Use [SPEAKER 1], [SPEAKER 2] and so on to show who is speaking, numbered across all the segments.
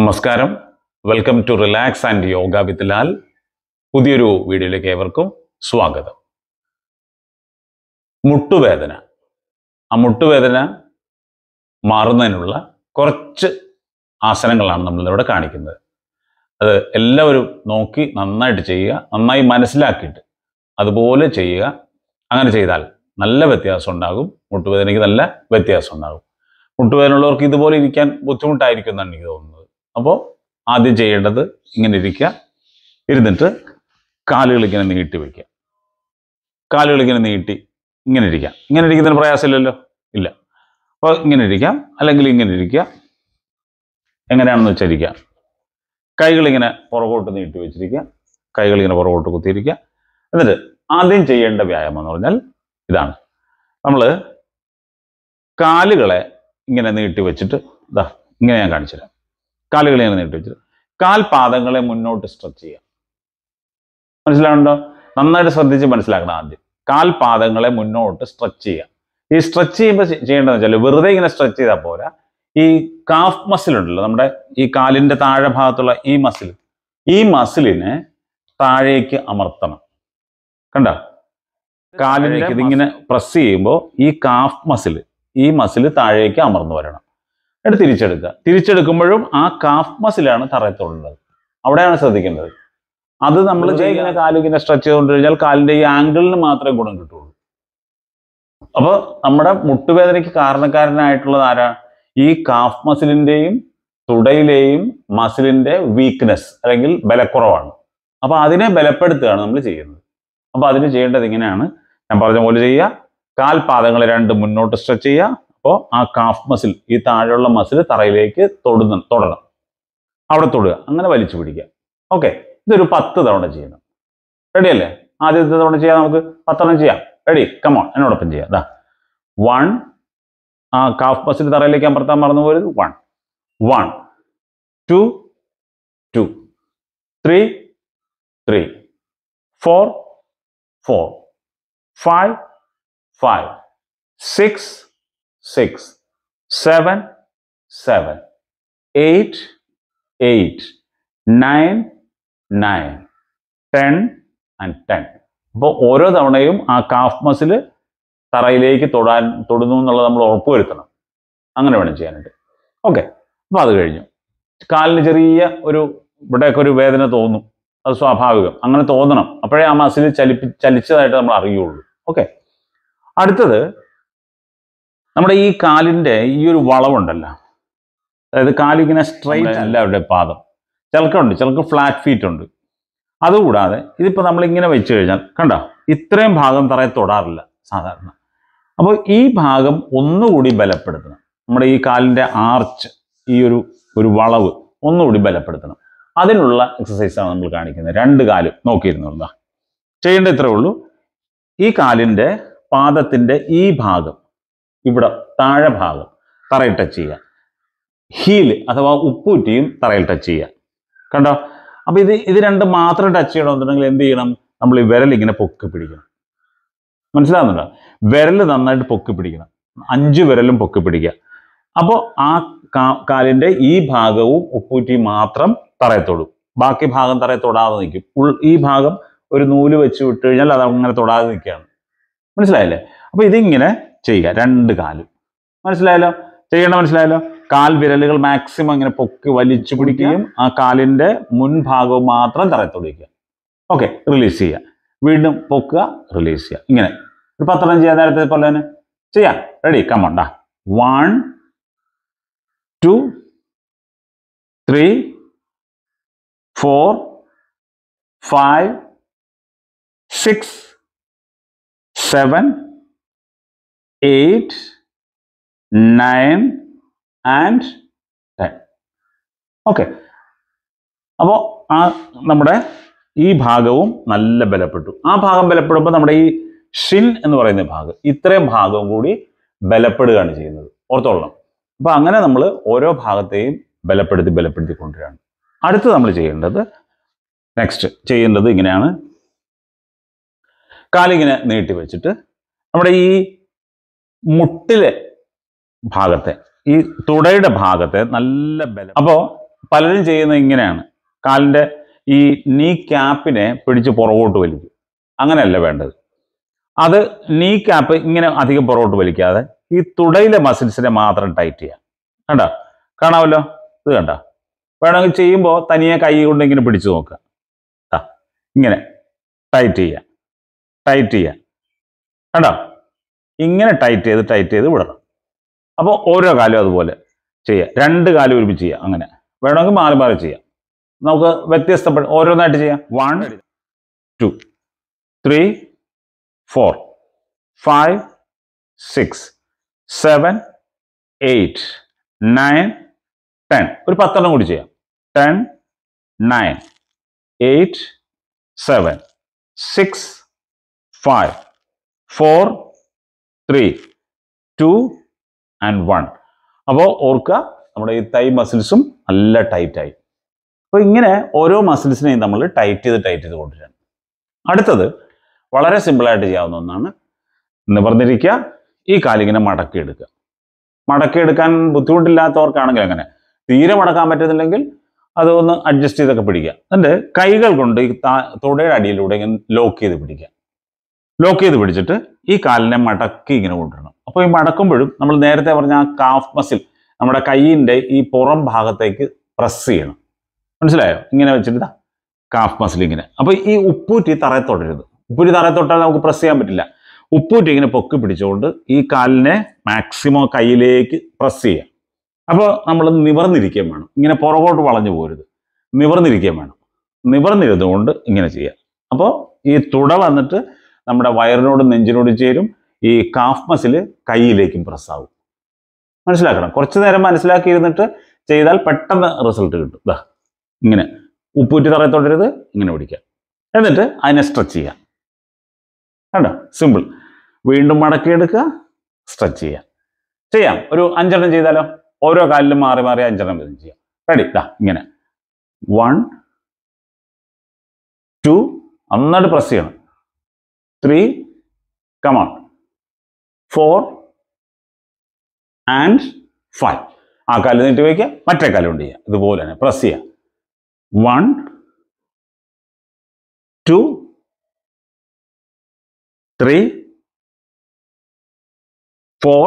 [SPEAKER 1] നമസ്കാരം welcome to relax and yoga with Lal പുതിയൊരു വീഡിയോയിലേക്ക് ഏവർക്കും സ്വാഗതം മുട്ടുവേദന ആ മുട്ടുവേദന മാറുന്നതിനുള്ള കുറച്ച് ആസനങ്ങളാണ് നമ്മളിവിടെ കാണിക്കുന്നത് അത് എല്ലാവരും നോക്കി നന്നായിട്ട് ചെയ്യുക നന്നായി മനസ്സിലാക്കിയിട്ട് അതുപോലെ ചെയ്യുക അങ്ങനെ ചെയ്താൽ നല്ല വ്യത്യാസം ഉണ്ടാകും മുട്ടുവേദനയ്ക്ക് നല്ല വ്യത്യാസം ഉണ്ടാകും മുട്ടുവേദന ഉള്ളവർക്ക് ഇതുപോലെ ഇരിക്കാൻ ബുദ്ധിമുട്ടായിരിക്കും എന്നാണ് എനിക്ക് തോന്നുന്നത് അപ്പോൾ ആദ്യം ചെയ്യേണ്ടത് ഇങ്ങനെ ഇരിക്കുക ഇരുന്നിട്ട് കാലുകൾ ഇങ്ങനെ നീട്ടി വയ്ക്കുക കാലുകൾ ഇങ്ങനെ നീട്ടി ഇങ്ങനെ ഇരിക്കാം ഇങ്ങനെ ഇരിക്കുന്നതിന് പ്രയാസമില്ലല്ലോ ഇല്ല അപ്പോൾ ഇങ്ങനെ ഇരിക്കാം അല്ലെങ്കിൽ ഇങ്ങനെ ഇരിക്കുക എങ്ങനെയാണെന്ന് വെച്ചിരിക്കുക കൈകളിങ്ങനെ പുറകോട്ട് നീട്ടി വെച്ചിരിക്കുക കൈകളിങ്ങനെ പുറകോട്ട് കുത്തിയിരിക്കുക എന്നിട്ട് ആദ്യം ചെയ്യേണ്ട വ്യായാമം എന്ന് പറഞ്ഞാൽ ഇതാണ് നമ്മൾ കാലുകളെ ഇങ്ങനെ നീട്ടി വെച്ചിട്ട് ഇതാ ഇങ്ങനെ ഞാൻ കാണിച്ചു തരാം കാലുകളെയാണ് നീട്ടി വെച്ചത് കാൽപാദങ്ങളെ മുന്നോട്ട് സ്ട്രെച്ച് ചെയ്യുക മനസ്സിലാവുണ്ടോ നന്നായിട്ട് ശ്രദ്ധിച്ച് മനസ്സിലാക്കണം ആദ്യം കാൽപാദങ്ങളെ മുന്നോട്ട് സ്ട്രെച്ച് ചെയ്യുക ഈ സ്ട്രെച്ച് ചെയ്യുമ്പോൾ ചെയ്യേണ്ടതെന്ന് വെച്ചാൽ വെറുതെ ഇങ്ങനെ സ്ട്രെച്ച് ചെയ്താൽ പോരാ ഈ കാഫ് മസിൽ ഉണ്ടല്ലോ നമ്മുടെ ഈ കാലിൻ്റെ താഴെ ഭാഗത്തുള്ള ഈ മസിൽ ഈ മസിലിനെ താഴേക്ക് അമർത്തണം കണ്ട കാലിലേക്ക് ഇതിങ്ങനെ പ്രസ് ചെയ്യുമ്പോൾ ഈ കാഫ് മസിൽ ഈ മസിൽ താഴേക്ക് അമർന്നു വരണം എന്നിട്ട് തിരിച്ചെടുക്കുക തിരിച്ചെടുക്കുമ്പോഴും ആ കാഫ് മസിലാണ് തറയത്തുള്ളത് അവിടെയാണ് ശ്രദ്ധിക്കേണ്ടത് അത് നമ്മൾ ചെയ്യുന്ന കാലുകിനെ സ്ട്രെച്ച് ചെയ്തുകൊണ്ട് കഴിഞ്ഞാൽ കാലിന്റെ ഈ ആംഗിളിന് മാത്രമേ ഗുണം കിട്ടുള്ളൂ അപ്പോൾ നമ്മുടെ മുട്ടുവേദനയ്ക്ക് കാരണക്കാരനായിട്ടുള്ളത് ആരാ ഈ കാഫ് മസിലിന്റെയും തുടയിലെയും മസിലിന്റെ വീക്ക്നെസ് അല്ലെങ്കിൽ ബലക്കുറവാണ് അപ്പോൾ അതിനെ ബലപ്പെടുത്തുകയാണ് നമ്മൾ ചെയ്യുന്നത് അപ്പോൾ അതിന് ചെയ്യേണ്ടത് ഇങ്ങനെയാണ് ഞാൻ പറഞ്ഞ പോലെ ചെയ്യുക കാൽപാദങ്ങളെ രണ്ട് മുന്നോട്ട് സ്ട്രെച്ച് ചെയ്യുക അപ്പോൾ ആ കാഫ് മസിൽ ഈ താഴെയുള്ള മസിൽ തറയിലേക്ക് തൊടുന്ന തൊടണം അവിടെ തൊടുക അങ്ങനെ വലിച്ചു പിടിക്കുക ഓക്കെ ഇതൊരു പത്ത് തവണ ചെയ്യണം റെഡി അല്ലേ ആദ്യത്തെ തവണ ചെയ്യാം നമുക്ക് പത്തെണ്ണം ചെയ്യാം റെഡി കമോൺ എന്നോടൊപ്പം ചെയ്യാം ദാ വൺ ആ കാഫ് മസിൽ തറയിലേക്ക് അമർത്താൻ മറന്നു പോയത് one one
[SPEAKER 2] two two three three four four five five
[SPEAKER 1] six six, seven, seven, eight, eight, nine, nine, ten and ten. അപ്പോൾ ഓരോ തവണയും ആ കാഫ് മസിൽ തറയിലേക്ക് തൊടാൻ തൊടുന്നു എന്നുള്ളത് നമ്മൾ ഉറപ്പുവരുത്തണം അങ്ങനെ വേണം ചെയ്യാനായിട്ട് ഓക്കെ അപ്പോൾ അത് കഴിഞ്ഞു കാലിന് ചെറിയ ഒരു ഇവിടെയൊക്കെ ഒരു വേദന തോന്നും അത് സ്വാഭാവികം അങ്ങനെ തോന്നണം അപ്പോഴേ ആ മസിൽ ചലിപ്പി ചലിച്ചതായിട്ട് നമ്മൾ അറിയുള്ളൂ ഓക്കെ അടുത്തത് നമ്മുടെ ഈ കാലിൻ്റെ ഈ ഒരു വളവുണ്ടല്ലോ അതായത് കാലിങ്ങനെ സ്ട്രൈറ്റ് അവരുടെ പാദം ചിലക്കുണ്ട് ചിലക്ക് ഫ്ലാറ്റ് ഫീറ്റ് ഉണ്ട് അതുകൂടാതെ ഇതിപ്പോൾ നമ്മളിങ്ങനെ വെച്ച് കഴിഞ്ഞാൽ കണ്ടോ ഇത്രയും ഭാഗം തറയെ തൊടാറില്ല സാധാരണ അപ്പോൾ ഈ ഭാഗം ഒന്നുകൂടി ബലപ്പെടുത്തണം നമ്മുടെ ഈ കാലിൻ്റെ ആർച്ച് ഈ ഒരു ഒരു വളവ് ഒന്നുകൂടി ബലപ്പെടുത്തണം അതിനുള്ള എക്സസൈസാണ് നമ്മൾ കാണിക്കുന്നത് രണ്ട് കാലും നോക്കിയിരുന്നുള്ളതാ ചെയ്യേണ്ട ഇത്രേ ഉള്ളൂ ഈ കാലിൻ്റെ പാദത്തിൻ്റെ ഈ ഭാഗം ഇവിടെ താഴെ ഭാഗം തറയിൽ ടച്ച് ചെയ്യുക ഹീൽ അഥവാ ഉപ്പൂറ്റിയും തറയിൽ ടച്ച് ചെയ്യുക കണ്ടോ അപ്പോൾ ഇത് ഇത് രണ്ട് മാത്രം ടച്ച് ചെയ്യണമെന്നുണ്ടെങ്കിൽ എന്ത് ചെയ്യണം നമ്മൾ ഈ വിരൽ ഇങ്ങനെ പൊക്കി പിടിക്കണം മനസ്സിലാവുന്നുണ്ടോ വിരൽ നന്നായിട്ട് പൊക്കി പിടിക്കണം അഞ്ച് വിരലും പൊക്കി പിടിക്കുക അപ്പോൾ ആ കാലിൻ്റെ ഈ ഭാഗവും ഉപ്പൂറ്റി മാത്രം തറയത്തോടും ബാക്കി ഭാഗം തറയെ തൊടാതെ നിൽക്കും ഉൾ ഈ ഭാഗം ഒരു നൂല് വെച്ച് വിട്ട് കഴിഞ്ഞാൽ അത് അങ്ങനെ തൊടാതെ നിൽക്കുകയാണ് മനസ്സിലായില്ലേ അപ്പോൾ ഇതിങ്ങനെ ചെയ്യുക രണ്ട് കാലും മനസ്സിലായല്ലോ ചെയ്യേണ്ട മനസ്സിലായല്ലോ കാൽ വിരലുകൾ മാക്സിമം ഇങ്ങനെ പൊക്കി വലിച്ചു പിടിക്കുകയും ആ കാലിൻ്റെ മുൻഭാഗവും മാത്രം തറയത്തൊടിക്കുക ഓക്കെ റിലീസ് ചെയ്യുക വീണ്ടും പൊക്കുക റിലീസ് ചെയ്യുക ഇങ്ങനെ ഒരു പത്രം ചെയ്യാൻ നേരത്തെ പോലെ തന്നെ ചെയ്യാം റെഡി കമ്മണ്ട one two
[SPEAKER 2] three four five six seven eight,
[SPEAKER 1] nine and ten. Okay. അപ്പോൾ ആ നമ്മുടെ ഈ ഭാഗവും നല്ല ബലപ്പെട്ടു ആ ഭാഗം ബലപ്പെടുമ്പോൾ നമ്മുടെ ഈ ഷിൻ എന്ന് പറയുന്ന ഭാഗം ഇത്രയും ഭാഗവും കൂടി ബലപ്പെടുകയാണ് ചെയ്യുന്നത് ഓർത്തോളണം അപ്പൊ അങ്ങനെ നമ്മൾ ഓരോ ഭാഗത്തെയും ബലപ്പെടുത്തി ബലപ്പെടുത്തി കൊണ്ടുവരാണ് അടുത്ത് നമ്മൾ ചെയ്യേണ്ടത് നെക്സ്റ്റ് ചെയ്യേണ്ടത് ഇങ്ങനെയാണ് കാലിങ്ങനെ നീട്ടി വെച്ചിട്ട് നമ്മുടെ ഈ മുട്ടിലെ ഭാഗത്തെ ഈ തുടയുടെ ഭാഗത്തെ നല്ല ബലം അപ്പോൾ പലരും ചെയ്യുന്നത് ഇങ്ങനെയാണ് കാലിൻ്റെ ഈ നീ ക്യാപ്പിനെ പിടിച്ച് പുറകോട്ട് വലിക്കും അങ്ങനെയല്ല വേണ്ടത് അത് നീ ക്യാപ്പ് ഇങ്ങനെ അധികം പുറകോട്ട് വലിക്കാതെ ഈ തുടയിലെ മസിൽസിനെ മാത്രം ടൈറ്റ് ചെയ്യാം കണ്ട കാണാമല്ലോ ഇത് കണ്ട വേണമെങ്കിൽ ചെയ്യുമ്പോൾ തനിയെ കൈ കൊണ്ട് ഇങ്ങനെ പിടിച്ചു നോക്കുക ഇങ്ങനെ ടൈറ്റ് ചെയ്യുക ടൈറ്റ് ചെയ്യുക കണ്ടോ ഇങ്ങനെ ടൈറ്റ് ചെയ്ത് ടൈറ്റ് ചെയ്ത് വിടണം അപ്പോൾ ഓരോ കാലവും അതുപോലെ ചെയ്യുക രണ്ട് കാലം ഒരുമിച്ച് ചെയ്യുക അങ്ങനെ വേണമെങ്കിൽ മാറി മാറി ചെയ്യാം നമുക്ക് വ്യത്യസ്തപ്പെട്ട് ഓരോന്നായിട്ട് ചെയ്യാം one two three four five six seven eight nine ten ഒരു പത്തെണ്ണം കൂടി ചെയ്യാം ten nine eight seven six five four three two and one അപ്പോൾ ഓർക്കുക നമ്മുടെ ഈ തൈ മസിൽസും നല്ല ടൈറ്റായി അപ്പോൾ ഇങ്ങനെ ഓരോ മസിൽസിനെയും നമ്മൾ ടൈറ്റ് ചെയ്ത് ടൈറ്റ് ചെയ്ത് കൊണ്ടുവരാം അടുത്തത് വളരെ സിമ്പിളായിട്ട് ചെയ്യാവുന്ന ഒന്നാണ് നിവർന്നിരിക്കുക ഈ കാലിങ്ങനെ മടക്കി എടുക്കുക മടക്കി എടുക്കാൻ ബുദ്ധിമുട്ടില്ലാത്തവർക്കാണെങ്കിൽ അങ്ങനെ തീരെ മടക്കാൻ പറ്റുന്നില്ലെങ്കിൽ അതൊന്ന് അഡ്ജസ്റ്റ് ചെയ്തൊക്കെ പിടിക്കുക എന്നിട്ട് കൈകൾ കൊണ്ട് ഈ താ തൊടയുടെ അടിയിലൂടെ ഇങ്ങനെ ലോക്ക് ചെയ്ത് പിടിക്കുക ലോക്ക് ചെയ്ത് പിടിച്ചിട്ട് ഈ കാലിനെ മടക്കി ഇങ്ങനെ കൊണ്ടുവരണം അപ്പോൾ ഈ മടക്കുമ്പോഴും നമ്മൾ നേരത്തെ പറഞ്ഞ ആ കാഫ് മസിൽ നമ്മുടെ കൈയിന്റെ ഈ പുറം ഭാഗത്തേക്ക് പ്രസ് ചെയ്യണം മനസ്സിലായോ ഇങ്ങനെ വെച്ചിട്ട് കാഫ് മസിൽ ഇങ്ങനെ അപ്പോൾ ഈ ഉപ്പൂറ്റി തറയെ തൊടരുത് ഉപ്പൂറ്റി തറയെ തൊട്ടാൽ നമുക്ക് പ്രസ് ചെയ്യാൻ പറ്റില്ല ഉപ്പൂറ്റി ഇങ്ങനെ പൊക്കി പിടിച്ചുകൊണ്ട് ഈ കാലിനെ മാക്സിമം കയ്യിലേക്ക് പ്രസ് ചെയ്യാം അപ്പോൾ നമ്മൾ നിവർന്നിരിക്കുകയും വേണം ഇങ്ങനെ പുറകോട്ട് വളഞ്ഞു പോരുത് നിവർന്നിരിക്കുകയും വേണം നിവർന്നിരുന്നുകൊണ്ട് ഇങ്ങനെ ചെയ്യാം അപ്പോൾ ഈ തുട വന്നിട്ട് നമ്മുടെ വയറിനോടും നെഞ്ചിനോടും ചേരും ഈ കാഫ് മസിൽ കൈയിലേക്കും പ്രസ്സാവും മനസ്സിലാക്കണം കുറച്ച് നേരം മനസ്സിലാക്കിയിരുന്നിട്ട് ചെയ്താൽ പെട്ടെന്ന് റിസൾട്ട് കിട്ടും ഇങ്ങനെ ഉപ്പൂറ്റി തറയെ ഇങ്ങനെ പിടിക്കുക എന്നിട്ട് അതിനെ സ്ട്രെച്ച് ചെയ്യുക കണ്ടോ സിമ്പിൾ വീണ്ടും മടക്കിയെടുക്കുക സ്ട്രെച്ച് ചെയ്യുക ചെയ്യാം ഒരു അഞ്ചെണ്ണം ചെയ്താലോ ഓരോ കാലിലും മാറി മാറി അഞ്ചെണ്ണം വീതം ചെയ്യാം റെഡി ഇതാ ഇങ്ങനെ വൺ ടു നന്നായിട്ട് പ്രസ് ചെയ്യണം 3 come on 4 ആൻഡ് ഫൈവ് ആ കാലിൽ നീട്ടി വയ്ക്കുക മറ്റേ കാലം കൊണ്ട് ചെയ്യുക ഇതുപോലെ
[SPEAKER 2] തന്നെ പ്രസ് ചെയ്യുക one two three four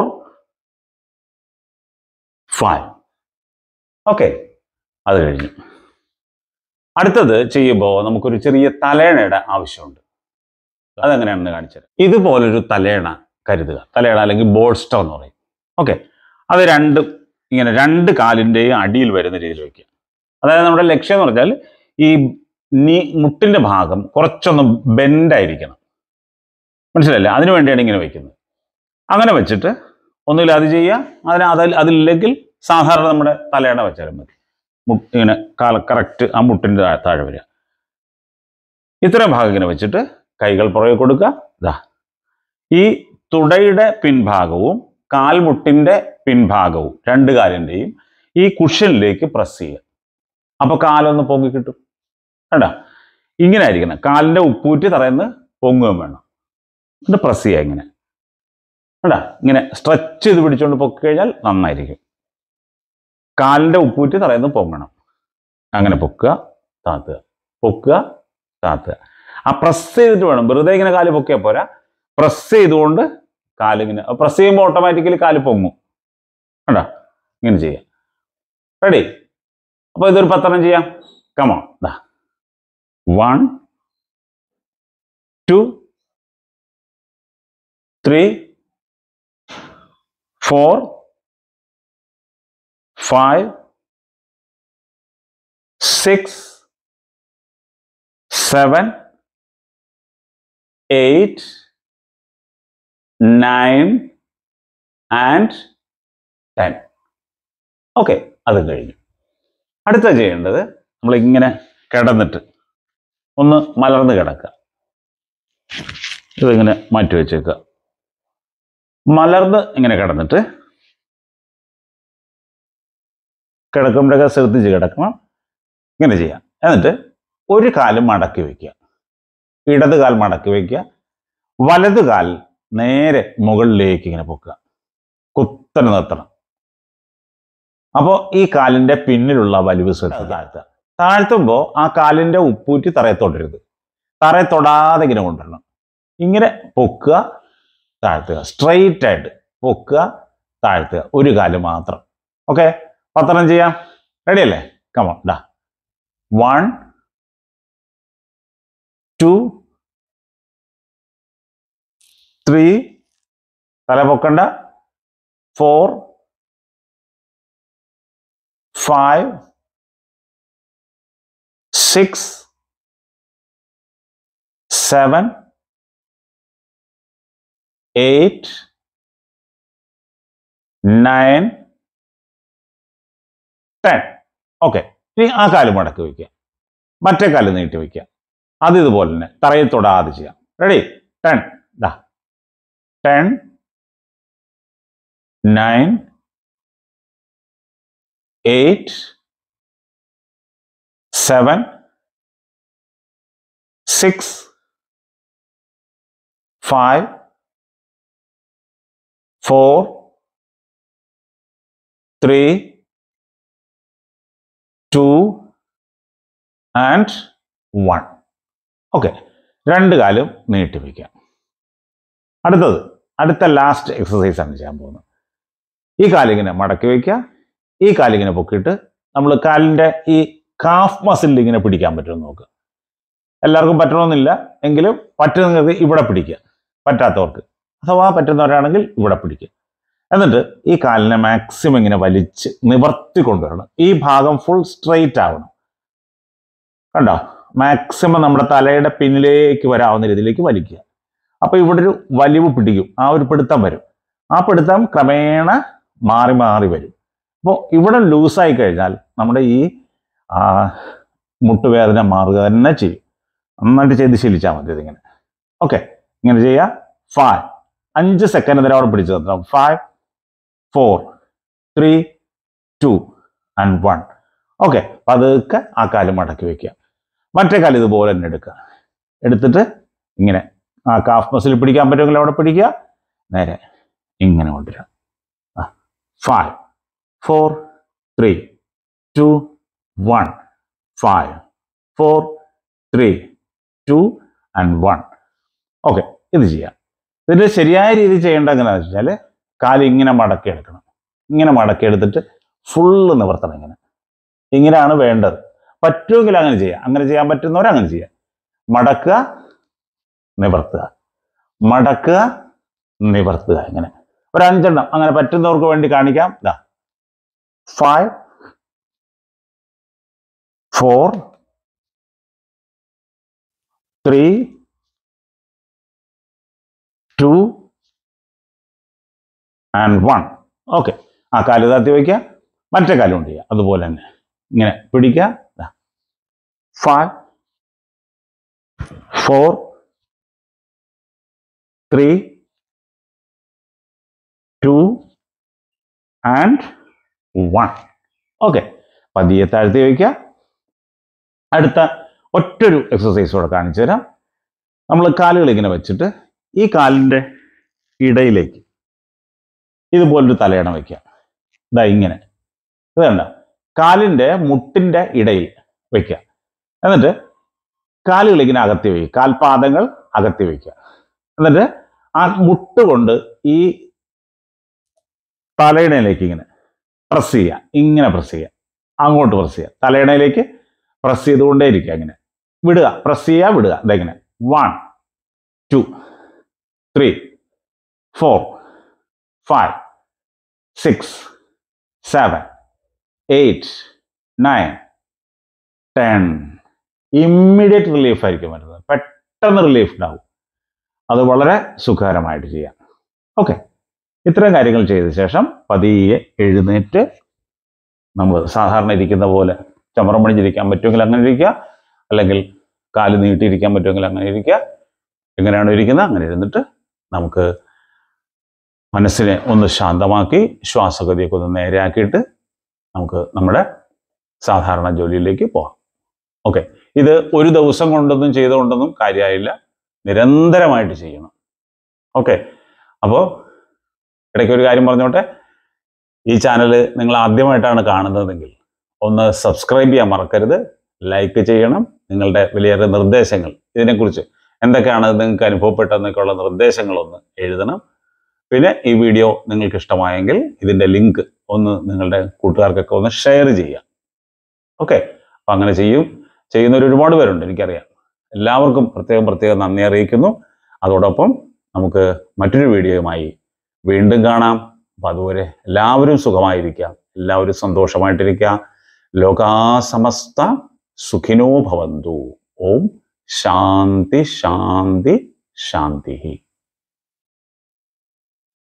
[SPEAKER 2] five okay
[SPEAKER 1] അത് കഴിഞ്ഞു അടുത്തത് ചെയ്യുമ്പോൾ നമുക്കൊരു ചെറിയ തലേണയുടെ ആവശ്യമുണ്ട് അതെങ്ങനെയാണെന്ന് കാണിച്ചുതരാം ഇതുപോലൊരു തലേണ കരുതുക തലേണ അല്ലെങ്കിൽ ബോൾസ്റ്റോ എന്ന് പറയും ഓക്കെ അത് രണ്ടും ഇങ്ങനെ രണ്ട് കാലിൻ്റെയും അടിയിൽ വരുന്ന രീതിയിൽ വയ്ക്കുക അതായത് നമ്മുടെ ലക്ഷ്യം എന്ന് പറഞ്ഞാൽ ഈ നീ മുട്ടിൻ്റെ ഭാഗം കുറച്ചൊന്ന് ബെൻഡായിരിക്കണം മനസ്സിലല്ലേ അതിനു വേണ്ടിയാണ് ഇങ്ങനെ വയ്ക്കുന്നത് അങ്ങനെ വെച്ചിട്ട് ഒന്നുകിൽ അത് ചെയ്യുക അതിന് അത് അതില്ലെങ്കിൽ സാധാരണ നമ്മുടെ തലേണ വെച്ചാലും മതി ഇങ്ങനെ കറക്റ്റ് ആ മുട്ടിൻ്റെ താഴെ വരിക ഇത്രയും ഭാഗം ഇങ്ങനെ വെച്ചിട്ട് കൈകൾ പുറകെ കൊടുക്കുക ഇതാ ഈ തുടയുടെ പിൻഭാഗവും കാൽമുട്ടിൻ്റെ പിൻഭാഗവും രണ്ട് കാലിൻ്റെയും ഈ കുഷനിലേക്ക് പ്രസ് ചെയ്യുക അപ്പോൾ കാലൊന്ന് പൊങ്ങി കിട്ടും കേട്ടോ ഇങ്ങനെ ആയിരിക്കണം കാലിൻ്റെ ഉപ്പൂറ്റി തറയുന്ന പൊങ്ങുകയും വേണം എന്നിട്ട് പ്രസ് ചെയ്യുക ഇങ്ങനെ കേട്ടോ ഇങ്ങനെ സ്ട്രെച്ച് ചെയ്ത് പിടിച്ചുകൊണ്ട് പൊക്കി കഴിഞ്ഞാൽ നന്നായിരിക്കും കാലിൻ്റെ ഉപ്പൂറ്റി തറയുന്ന പൊങ്ങണം അങ്ങനെ പൊക്കുക താത്തുക പൊക്കുക താത്തുക ആ പ്രസ് ചെയ്തിട്ട് വേണം വെറുതെ ഇങ്ങനെ കാല് പൊക്കിയാൽ പോരാ പ്രസ് ചെയ്തുകൊണ്ട് കാലിങ്ങനെ പ്രസ് ചെയ്യുമ്പോൾ ഓട്ടോമാറ്റിക്കലി കാല് പൊങ്ങും വേണ്ട ഇങ്ങനെ ചെയ്യാം റെഡി
[SPEAKER 2] അപ്പോൾ ഇതൊരു പത്തെണ്ണം ചെയ്യാം കമോ ദാ one two three four five six seven 8, 9
[SPEAKER 1] and ten okay അത് കഴിഞ്ഞു അടുത്ത ചെയ്യേണ്ടത് നമ്മളിങ്ങനെ കിടന്നിട്ട് ഒന്ന് മലർന്ന് കിടക്കുക ഇതിങ്ങനെ മാറ്റി വെച്ചേക്കുക മലർന്ന് ഇങ്ങനെ കിടന്നിട്ട് കിടക്കുമ്പോഴൊക്കെ ശ്രദ്ധിച്ച് കിടക്കണം ഇങ്ങനെ ചെയ്യാം എന്നിട്ട് ഒരു കാലം മടക്കി വയ്ക്കുക ഇടത് കാൽ മടക്കി വയ്ക്കുക വലത് കാൽ നേരെ മുകളിലേക്ക് ഇങ്ങനെ പൊക്കുക കുത്തനെ നിർത്തണം അപ്പോൾ ഈ കാലിൻ്റെ പിന്നിലുള്ള വലിവ് ശ്രദ്ധ താഴ്ത്തുക താഴ്ത്തുമ്പോൾ ആ കാലിൻ്റെ ഉപ്പൂറ്റി തറയെ തൊടരുത് തറയെ തൊടാതെ ഇങ്ങനെ കൊണ്ടുവരണം ഇങ്ങനെ പൊക്കുക താഴ്ത്തുക സ്ട്രെയിറ്റ് ആയിട്ട് പൊക്കുക താഴ്ത്തുക ഒരു കാല് മാത്രം ഓക്കെ പത്രം ചെയ്യാം റെഡി അല്ലേ കമോൺ ഡാ വൺ ടു
[SPEAKER 2] ത്രീ തല പൊക്കണ്ട four five six seven eight nine ten okay
[SPEAKER 1] ഇനി ആ കാല് മുടക്കി വയ്ക്കുക മറ്റേ കാല് നീട്ടി വയ്ക്കുക അത് ഇതുപോലെ തന്നെ തറയിൽ തൊടാതെ ചെയ്യാം റെഡി ടെൻ ഇതാ 10
[SPEAKER 2] 9 8 7 6 5 4 3
[SPEAKER 1] 2 ആൻഡ് വൺ ഓക്കെ രണ്ട് കാലും നീട്ടി വയ്ക്കാം അടുത്തത് അടുത്ത ലാസ്റ്റ് എക്സസൈസ് ആണ് ചെയ്യാൻ പോകുന്നത് ഈ കാലിങ്ങനെ മടക്കി വയ്ക്കുക ഈ കാലിങ്ങനെ പൊക്കിയിട്ട് നമ്മൾ കാലിൻ്റെ ഈ കാഫ് മസിൽ ഇങ്ങനെ പിടിക്കാൻ പറ്റുമെന്ന് നോക്കുക എല്ലാവർക്കും പറ്റണമെന്നില്ല എങ്കിലും പറ്റുന്നവർക്ക് ഇവിടെ പിടിക്കുക പറ്റാത്തവർക്ക് അഥവാ പറ്റുന്നവരാണെങ്കിൽ ഇവിടെ പിടിക്കുക എന്നിട്ട് ഈ കാലിനെ മാക്സിമം ഇങ്ങനെ വലിച്ച് നിവർത്തി കൊണ്ടുവരണം ഈ ഭാഗം ഫുൾ സ്ട്രെയിറ്റ് ആവണം കണ്ടോ മാക്സിമം നമ്മുടെ തലയുടെ പിന്നിലേക്ക് വരാവുന്ന രീതിയിലേക്ക് വലിക്കുക അപ്പോൾ ഇവിടെ ഒരു വലിവ് പിടിക്കും ആ ഒരു പിടുത്തം വരും ആ പിടുത്തം ക്രമേണ മാറി മാറി വരും അപ്പോൾ ഇവിടെ ലൂസായി കഴിഞ്ഞാൽ നമ്മുടെ ഈ മുട്ടുവേദന മാറുക തന്നെ ചെയ്യും നന്നായിട്ട് ചെയ്ത് ശീലിച്ചാൽ മതി ഇതിങ്ങനെ ഓക്കെ ഇങ്ങനെ ചെയ്യുക ഫൈവ് അഞ്ച് സെക്കൻഡ് നേരം അവിടെ പിടിച്ചു തന്നെ five four three two and one okay പതുക്കെ ആ കാലം മടക്കി വയ്ക്കുക മറ്റേ കാലം ഇതുപോലെ തന്നെ എടുക്കുക എടുത്തിട്ട് ഇങ്ങനെ ആ കാഫ് മസിൽ പിടിക്കാൻ പറ്റുമെങ്കിൽ അവിടെ പിടിക്കുക നേരെ ഇങ്ങനെ കൊണ്ടുവരിക five four three two one five four three two and one okay ഇത് ചെയ്യാം ഇതിൽ ശരിയായ രീതി ചെയ്യേണ്ട എങ്ങനെയാണെന്ന് വെച്ചാൽ കാല് ഇങ്ങനെ മടക്കി എടുക്കണം ഇങ്ങനെ മടക്കി എടുത്തിട്ട് ഫുള്ള് നിവർത്തണം ഇങ്ങനെ ഇങ്ങനെയാണ് വേണ്ടത് പറ്റുമെങ്കിൽ അങ്ങനെ ചെയ്യാം അങ്ങനെ ചെയ്യാൻ പറ്റുന്നവരങ്ങനെ ചെയ്യാം മടക്കുക നിവർത്തുക മടക്കുക നിവർത്തുക ഇങ്ങനെ ഒരു അഞ്ചെണ്ണം അങ്ങനെ പറ്റുന്നവർക്ക് വേണ്ടി കാണിക്കാം ഇതാ five
[SPEAKER 2] four three two and
[SPEAKER 1] one okay ആ കാല് താത്തി വയ്ക്കുക മറ്റേ കാലും കൊണ്ട് ചെയ്യുക അതുപോലെ തന്നെ ഇങ്ങനെ പിടിക്കുക five four
[SPEAKER 2] three two
[SPEAKER 1] and one okay പതിയെ താഴ്ത്തി വയ്ക്കുക അടുത്ത ഒറ്റൊരു എക്സസൈസ് കൂടെ കാണിച്ചു തരാം നമ്മൾ കാലുകൾ ഇങ്ങനെ വെച്ചിട്ട് ഈ കാലിൻ്റെ ഇടയിലേക്ക് ഇതുപോലൊരു തലയണ വയ്ക്കുക ഇതാ ഇങ്ങനെ ഇത് കണ്ട കാലിൻ്റെ മുട്ടിൻ്റെ ഇടയിൽ വയ്ക്കുക എന്നിട്ട് കാലുകൾ ഇങ്ങനെ അകത്തി വയ്ക്കുക കാൽപാദങ്ങൾ അകത്തി വയ്ക്കുക എന്നിട്ട് ആ മുട്ട് കൊണ്ട് ഈ തലയിണയിലേക്ക് ഇങ്ങനെ പ്രസ് ചെയ്യുക ഇങ്ങനെ പ്രസ് ചെയ്യുക അങ്ങോട്ട് പ്രസ് ചെയ്യുക തലയിണയിലേക്ക് പ്രസ് ചെയ്തുകൊണ്ടേ ഇരിക്കുക ഇങ്ങനെ വിടുക പ്രസ് ചെയ്യുക വിടുക ഇതെങ്ങനെ one two three four five six seven eight nine ten immediate relief ആയിരിക്കും വരുന്നത് പെട്ടെന്ന് റിലീഫ് ഉണ്ടാവും അത് വളരെ സുഖകരമായിട്ട് ചെയ്യാം ഓക്കെ ഇത്തരം കാര്യങ്ങൾ ചെയ്ത ശേഷം പതിയെ എഴുന്നേറ്റ് നമ്മൾ സാധാരണ ഇരിക്കുന്ന പോലെ ചമറം പണിഞ്ഞിരിക്കാൻ പറ്റുമെങ്കിൽ അങ്ങനെ ഇരിക്കുക അല്ലെങ്കിൽ കാല് നീട്ടിയിരിക്കാൻ പറ്റുമെങ്കിൽ അങ്ങനെ ഇരിക്കുക എങ്ങനെയാണോ ഇരിക്കുന്നത് അങ്ങനെ ഇരുന്നിട്ട് നമുക്ക് മനസ്സിനെ ഒന്ന് ശാന്തമാക്കി ശ്വാസഗതിയൊക്കെ ഒന്ന് നേരെയാക്കിയിട്ട് നമുക്ക് നമ്മുടെ സാധാരണ ജോലിയിലേക്ക് പോകാം ഓക്കെ ഇത് ഒരു ദിവസം കൊണ്ടൊന്നും ചെയ്തുകൊണ്ടൊന്നും കാര്യമായില്ല നിരന്തരമായിട്ട് ചെയ്യണം ഓക്കെ അപ്പോൾ ഇടയ്ക്ക് ഒരു കാര്യം പറഞ്ഞോട്ടെ ഈ ചാനൽ നിങ്ങൾ ആദ്യമായിട്ടാണ് കാണുന്നതെങ്കിൽ ഒന്ന് സബ്സ്ക്രൈബ് ചെയ്യാൻ മറക്കരുത് ലൈക്ക് ചെയ്യണം നിങ്ങളുടെ വലിയ നിർദ്ദേശങ്ങൾ ഇതിനെക്കുറിച്ച് എന്തൊക്കെയാണ് നിങ്ങൾക്ക് അനുഭവപ്പെട്ടതെന്നൊക്കെയുള്ള നിർദ്ദേശങ്ങളൊന്ന് എഴുതണം പിന്നെ ഈ വീഡിയോ നിങ്ങൾക്ക് ഇഷ്ടമായെങ്കിൽ ഇതിൻ്റെ ലിങ്ക് ഒന്ന് നിങ്ങളുടെ കൂട്ടുകാർക്കൊക്കെ ഒന്ന് ഷെയർ ചെയ്യുക ഓക്കെ അപ്പം അങ്ങനെ ചെയ്യും ചെയ്യുന്നവർ ഒരുപാട് പേരുണ്ട് എനിക്കറിയാം എല്ലാവർക്കും പ്രത്യേകം പ്രത്യേകം നന്ദി അറിയിക്കുന്നു അതോടൊപ്പം നമുക്ക് മറ്റൊരു വീഡിയോയുമായി വീണ്ടും കാണാം അപ്പം അതുവരെ എല്ലാവരും സുഖമായിരിക്കാം എല്ലാവരും സന്തോഷമായിട്ടിരിക്കുക ലോകാസമസ്ത സുഖിനോ ഭവന്തു ഓം ശാന്തി ശാന്തി ശാന്തി